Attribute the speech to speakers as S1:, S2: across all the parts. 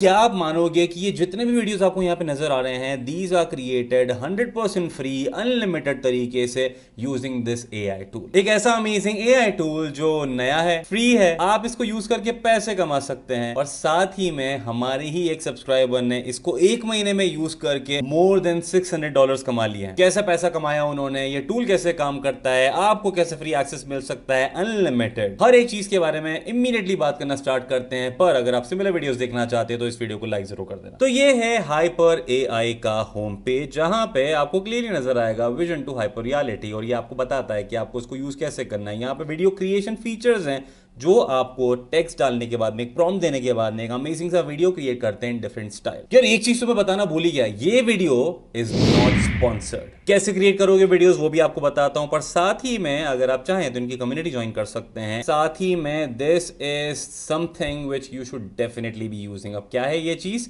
S1: क्या आप मानोगे कि ये जितने भी वीडियोस आपको यहाँ पे नज़र आ रहे हैं these are created 100% percent free unlimited तरीके से यूजिंग दिस एआई टूल एक ऐसा अमेजिंग एआई टूल जो नया है फ्री है आप इसको यूज करके पैसे कमा सकते हैं और साथ ही में हमारे ही एक सब्सक्राइबर ने इसको एक महीने में यूज करके मोर देन सिक्स हंड्रेड कमा लिया है कैसे पैसा कमाया उन्होंने ये टूल कैसे काम करता है आपको कैसे फ्री एक्सेस मिल सकता है अनलिमिटेड हर एक चीज के बारे में इमीडिएटली बात करना स्टार्ट करते हैं पर अगर आप सिमिलर वीडियो देखना चाहते हैं तो इस वीडियो को लाइक जरूर कर देना तो ये है हाइपर एआई का होम पेज जहां पे आपको क्लियरली नजर आएगा विजन टू हाइपर रियालिटी और ये आपको बताता है कि आपको इसको यूज कैसे करना है यहाँ पे वीडियो क्रिएशन फीचर्स हैं जो आपको टेक्स्ट डालने के बाद में प्रॉम देने के बाद में एक अमेजिंग सा वीडियो क्रिएट करते हैं डिफरेंट स्टाइल यार एक चीज तो मैं बताना भूल ही गया ये वीडियो इज नॉट स्पॉन्सर्ड कैसे क्रिएट करोगे वीडियोस वो भी आपको बताता हूं पर साथ ही में अगर आप चाहें तो इनकी कम्युनिटी ज्वाइन कर सकते हैं साथ ही में this is something which you should definitely be using अब क्या है ये चीज़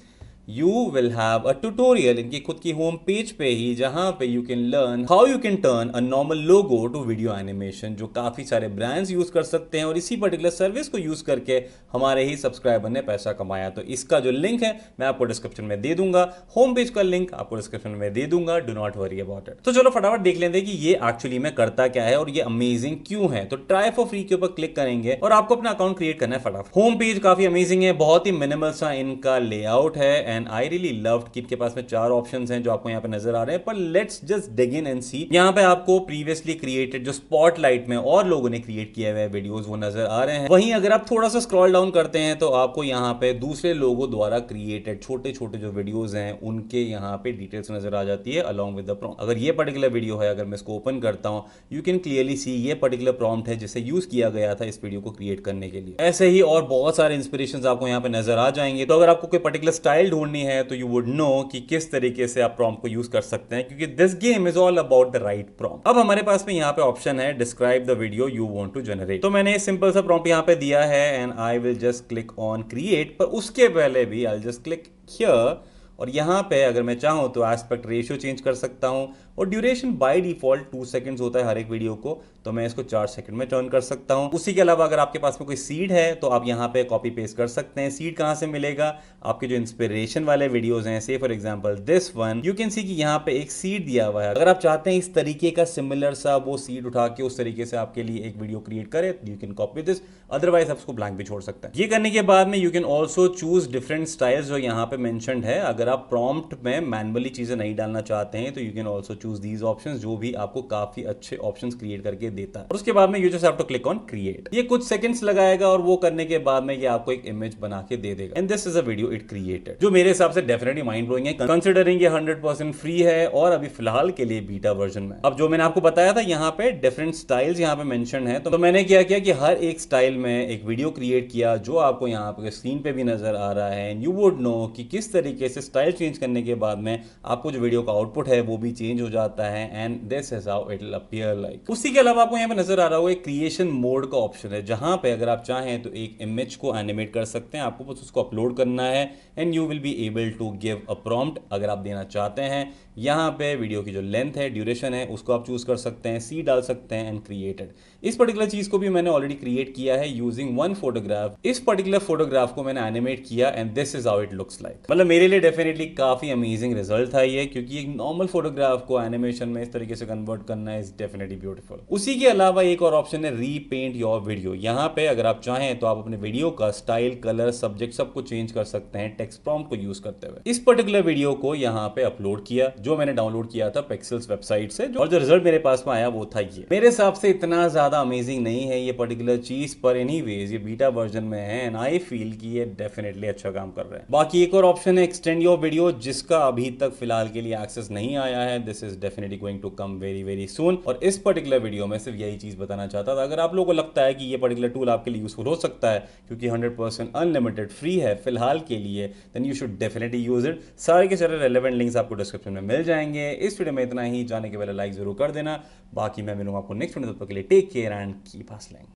S1: you will have a tutorial इनकी खुद की होम पेज पे ही जहां पे you can learn how you can turn a normal logo to video animation जो काफ़ी सारे ब्रांड्स यूज़ कर सकते हैं और इसी पर्टिकुलर सर्विस को यूज़ करके हमारे ही सब्सक्राइबर ने पैसा कमाया तो इसका जो लिंक है मैं आपको डिस्क्रिप्शन में दे दूंगा होम पेज का लिंक आपको डिस्क्रिप्शन में दे दूंगा do not worry about it तो चलो फटाफट देख लेते हैं कि ये एक्चुअली में करता क्या है और ये अमेजिंग क्यों है तो ट्राई फॉर फ्री के ऊपर क्लिक करेंगे और आपको अपना अकाउंट क्रिएट करना है फटाफट होम पेज काफ़ी अमेजिंग है बहुत ही मिनिमल सा इनका लेआउट है एंड आई रियली लव कीप के पास में चार ऑप्शन हैं जो आपको यहाँ पे नजर आ रहे हैं पर let's just dig in and see यहाँ पे आपको प्रीवियसली क्रिएटेड जो स्पॉटलाइट में और लोगों ने क्रिएट किया हुआ वीडियोज वो नजर आ रहे हैं वहीं अगर आप थोड़ा सा स्क्रॉल डाउन करते हैं तो आपको यहाँ पे दूसरे लोगों द्वारा क्रिएटेड छोटे छोटे जो वीडियोज हैं उनके यहाँ पे डिटेल्स नजर आ जाती है अलॉन्ग विद अगर ये पर्टिकुलर वीडियो है अगर मैं इसको ओपन करता हूँ यू कैन क्लियरली सी ये पर्टिकुलर प्रॉम्प्ट है जिसे यूज किया गया था इस वीडियो को क्रिएट करने के लिए ऐसे ही और बहुत सारे इंस्पिरेशन आपको यहाँ पे नजर आ जाएंगे तो अगर आपको कोई पर्टिकुलर स्टाइल ढूंढ ढूंढनी है तो यू वुड नो कि किस तरीके से आप प्रॉम्प्ट को यूज कर सकते हैं क्योंकि this game is all about the right prompt अब हमारे पास में यहाँ पे ऑप्शन है describe the video you want to generate तो मैंने सिंपल सा प्रॉम्प्ट यहाँ पे दिया है and I will just click on create पर उसके पहले भी आई जस्ट क्लिक हियर और यहाँ पे अगर मैं चाहूँ तो एस्पेक्ट रेशियो चेंज कर सकता हूँ और duration by default two seconds होता है हर एक वीडियो को तो मैं इसको चार सेकंड में टर्न कर सकता हूँ उसी के अलावा अगर आपके पास में कोई सीड है तो आप यहाँ पे कॉपी पेस्ट कर सकते हैं सीड कहाँ से मिलेगा आपके जो इंस्पिरेशन वाले वीडियोज हैं से for example this one you can see कि यहाँ पे एक सीड दिया हुआ है अगर आप चाहते हैं इस तरीके का सिमिलर सा वो सीड उठा के उस तरीके से आपके लिए एक वीडियो क्रिएट करे you can copy this otherwise आप उसको ब्लैंक भी छोड़ सकते हैं ये करने के बाद में you can also choose different styles जो यहाँ पे मैंशन है अगर अगर आप प्रॉम्प्ट में मैनुअली चीज़ें नहीं डालना चाहते हैं तो you can also choose these option जो भी आपको काफी अच्छे ऑप्शन क्रिएट करके देता है और उसके बाद में you just have to click on create ये कुछ सेकंड्स लगाएगा और वो करने के बाद में ये आपको एक इमेज बना के दे देगा and this is a video it created जो मेरे हिसाब से डेफिनेटली माइंड ब्लोइंग है कंसिडरिंग हंड्रेड परसेंट फ्री है और अभी फिलहाल के लिए बीटा वर्जन में अब जो मैंने आपको बताया था यहाँ पे डिफरेंट स्टाइल्स यहाँ पे मैंशन है तो, मैंने क्या किया कि हर एक स्टाइल में एक वीडियो क्रिएट किया जो आपको यहाँ पे स्क्रीन पे भी नजर आ रहा है एंड यू वुड नो कि किस तरीके से स्टाइल स्टाइल चेंज करने के बाद में आपको जो वीडियो का आउटपुट है वो भी चेंज हो जाता है and this is how it appear like उसी के अलावा आपको यहाँ पे नजर आ रहा होगा क्रिएशन मोड का ऑप्शन है जहां पे अगर आप चाहें तो एक इमेज को एनिमेट कर सकते हैं आपको बस उसको अपलोड करना है and you will be able to give a prompt अगर आप देना चाहते हैं यहाँ पे वीडियो की जो लेंथ है ड्यूरेशन है उसको आप चूज़ कर सकते हैं सी डाल सकते हैं एंड क्रिएटेड इस पर्टिकुलर चीज़ को भी मैंने ऑलरेडी क्रिएट किया है यूजिंग वन फोटोग्राफ इस पर्टिकुलर फोटोग्राफ को मैंने एनिमेट किया and this is how it looks like मतलब मेरे लिए डेफिनेटली काफ़ी अमेजिंग रिजल्ट था ये क्योंकि एक नॉर्मल फोटोग्राफ को एनिमेशन में इस तरीके से कन्वर्ट करना इज डेफिनेटली ब्यूटीफुल उसी के अलावा एक और ऑप्शन है रीपेंट योर वीडियो यहाँ पे अगर आप चाहें तो आप अपने वीडियो का स्टाइल कलर सब्जेक्ट सबको चेंज कर सकते हैं टेक्स्ट प्रॉम्प्ट को यूज करते हुए इस पर्टिकुलर वीडियो को यहाँ पे अपलोड किया जो मैंने डाउनलोड किया था पेक्सल्स वेबसाइट से जो, और जो रिजल्ट मेरे पास में आया वो था ये मेरे हिसाब से इतना ज़्यादा अमेजिंग नहीं है ये पर्टिकुलर चीज़ पर एनी ये बीटा वर्जन में है एंड आई फील की ये डेफिनेटली अच्छा काम कर रहे हैं बाकी एक और ऑप्शन है एक्सटेंड योर वीडियो जिसका अभी तक फिलहाल के लिए एक्सेस नहीं आया है this is definitely going to come very very soon और इस पर्टिकुलर वीडियो में सिर्फ यही चीज़ बताना चाहता था अगर आप लोगों को लगता है कि ये पर्टिकुलर टूल आपके लिए यूजफुल हो सकता है क्योंकि हंड्रेड परसेंट अनलिमिटेड फ्री है फिलहाल के लिए then you should definitely use it सारे के सारे रेलिवेंट लिंक्स आपको डिस्क्रिप्शन में मिल मिल जाएंगे इस वीडियो में इतना ही जाने के पहले लाइक जरूर कर देना बाकी मैं मिलूंगा आपको नेक्स्ट वीडियो तब तक के लिए take care and keep hustling